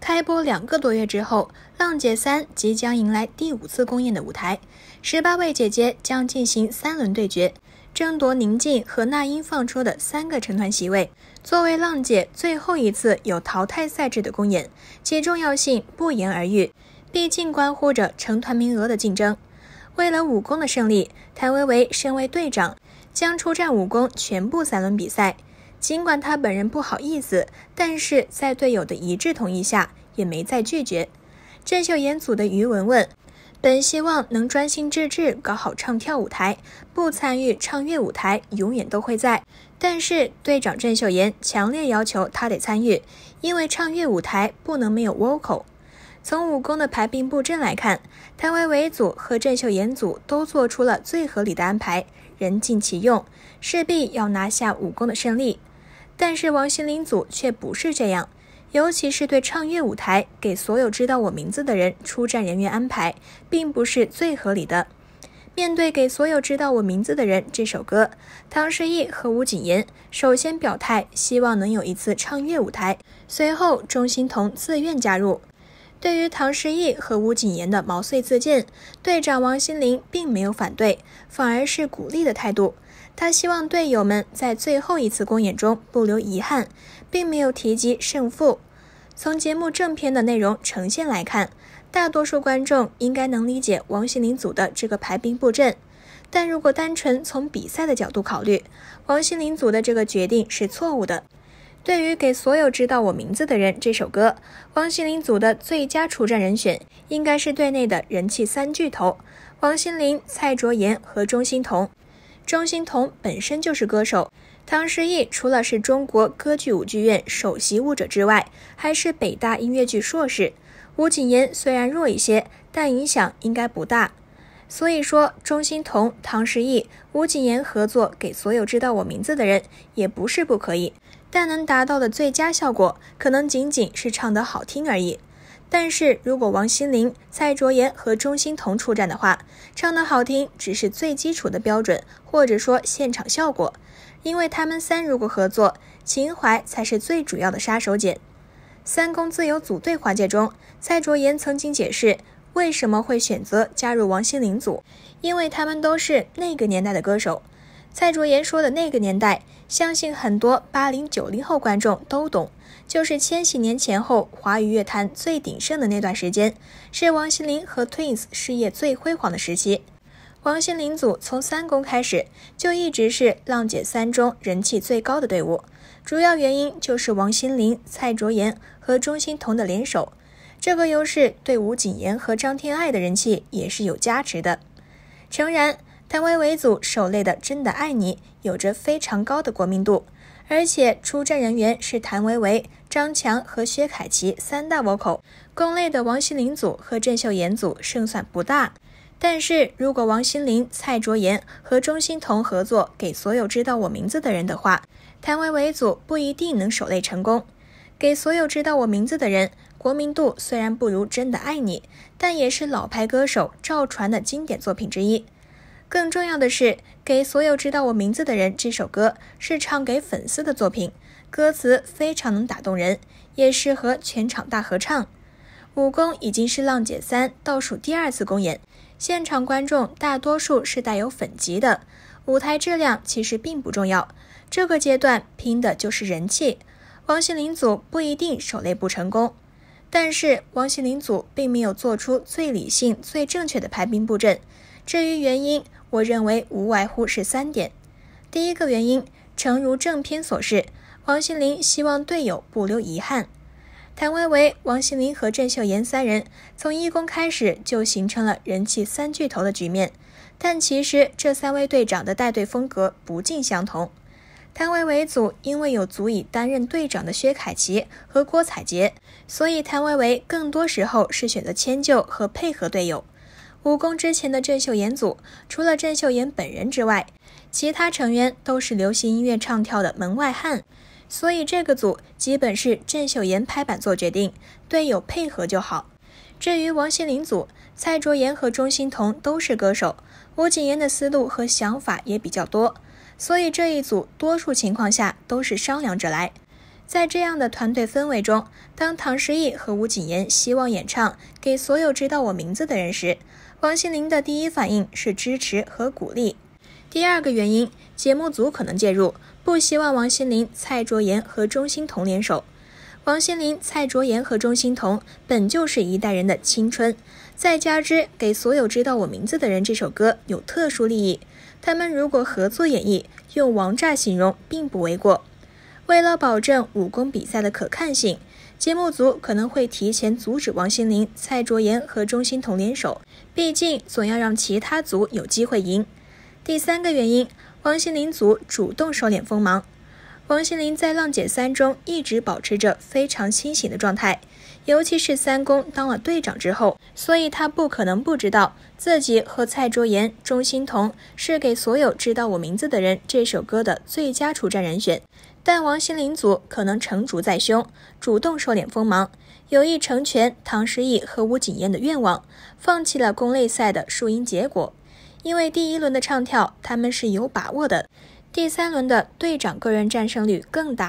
开播两个多月之后，《浪姐三》即将迎来第五次公演的舞台，十八位姐姐将进行三轮对决，争夺宁静和那英放出的三个成团席位。作为《浪姐》最后一次有淘汰赛制的公演，其重要性不言而喻，毕竟关乎着成团名额的竞争。为了武功的胜利，谭维维身为队长，将出战武功全部三轮比赛。尽管他本人不好意思，但是在队友的一致同意下，也没再拒绝。郑秀妍组的于文文，本希望能专心致志搞好唱跳舞台，不参与唱乐舞台，永远都会在。但是队长郑秀妍强烈要求他得参与，因为唱乐舞台不能没有 vocal。从武功的排兵布阵来看，谭维维组和郑秀妍组都做出了最合理的安排，人尽其用，势必要拿下武功的胜利。但是王心凌组却不是这样，尤其是对唱乐舞台，给所有知道我名字的人出战人员安排，并不是最合理的。面对给所有知道我名字的人这首歌，唐诗逸和吴谨言首先表态，希望能有一次唱乐舞台，随后钟欣桐自愿加入。对于唐诗逸和吴谨言的毛遂自荐，队长王心凌并没有反对，反而是鼓励的态度。他希望队友们在最后一次公演中不留遗憾，并没有提及胜负。从节目正片的内容呈现来看，大多数观众应该能理解王心凌组的这个排兵布阵。但如果单纯从比赛的角度考虑，王心凌组的这个决定是错误的。对于给所有知道我名字的人这首歌，王心凌组的最佳出战人选应该是队内的人气三巨头：王心凌、蔡卓妍和钟欣潼。钟欣潼本身就是歌手，唐诗逸除了是中国歌剧舞剧院首席舞者之外，还是北大音乐剧硕士。吴谨言虽然弱一些，但影响应该不大。所以说，钟欣潼、唐诗逸、吴谨言合作给所有知道我名字的人，也不是不可以。但能达到的最佳效果，可能仅仅是唱得好听而已。但是如果王心凌、蔡卓妍和钟欣潼出战的话，唱得好听只是最基础的标准，或者说现场效果。因为他们三如果合作，情怀才是最主要的杀手锏。三公自由组队环节中，蔡卓妍曾经解释为什么会选择加入王心凌组，因为他们都是那个年代的歌手。蔡卓妍说的那个年代，相信很多八零九零后观众都懂，就是千禧年前后华语乐坛最鼎盛的那段时间，是王心凌和 Twins 事业最辉煌的时期。王心凌组从三公开始就一直是浪姐三中人气最高的队伍，主要原因就是王心凌、蔡卓妍和钟欣潼的联手，这个优势对吴谨言和张天爱的人气也是有加持的。诚然。谭维维组守擂的《真的爱你》有着非常高的国民度，而且出战人员是谭维维、张强和薛凯琪三大 vocal。攻擂的王心凌组和郑秀妍组胜算不大。但是如果王心凌、蔡卓妍和钟欣潼合作，《给所有知道我名字的人》的话，谭维维组不一定能守擂成功。《给所有知道我名字的人》国民度虽然不如《真的爱你》，但也是老牌歌手赵传的经典作品之一。更重要的是，给所有知道我名字的人，这首歌是唱给粉丝的作品，歌词非常能打动人，也适合全场大合唱。武功已经是浪姐三倒数第二次公演，现场观众大多数是带有粉籍的，舞台质量其实并不重要，这个阶段拼的就是人气。王心凌组不一定守擂不成功，但是王心凌组并没有做出最理性、最正确的排兵布阵。至于原因，我认为无外乎是三点。第一个原因，诚如正片所示，王心凌希望队友不留遗憾。谭维维、王心凌和郑秀妍三人从一公开始就形成了人气三巨头的局面，但其实这三位队长的带队风格不尽相同。谭维维组因为有足以担任队长的薛凯琪和郭采洁，所以谭维维更多时候是选择迁就和配合队友。武功之前的郑秀妍组，除了郑秀妍本人之外，其他成员都是流行音乐唱跳的门外汉，所以这个组基本是郑秀妍拍板做决定，队友配合就好。至于王心凌组，蔡卓妍和钟欣桐都是歌手，吴谨言的思路和想法也比较多，所以这一组多数情况下都是商量着来。在这样的团队氛围中，当唐诗逸和吴谨言希望演唱《给所有知道我名字的人》时，王心凌的第一反应是支持和鼓励。第二个原因，节目组可能介入，不希望王心凌、蔡卓妍和钟欣桐联手。王心凌、蔡卓妍和钟欣桐本就是一代人的青春，再加之给所有知道我名字的人这首歌有特殊利益，他们如果合作演绎，用“王炸”形容并不为过。为了保证武功比赛的可看性。节目组可能会提前阻止王心凌、蔡卓妍和钟欣潼联手，毕竟总要让其他组有机会赢。第三个原因，王心凌组主动收敛锋芒。王心凌在《浪姐三》中一直保持着非常清醒的状态，尤其是三公当了队长之后，所以她不可能不知道自己和蔡卓妍、钟欣潼是给所有知道我名字的人这首歌的最佳出战人选。但王心凌组可能成竹在胸，主动收敛锋芒，有意成全唐诗逸和吴谨言的愿望，放弃了公擂赛的输赢结果，因为第一轮的唱跳他们是有把握的，第三轮的队长个人战胜率更大。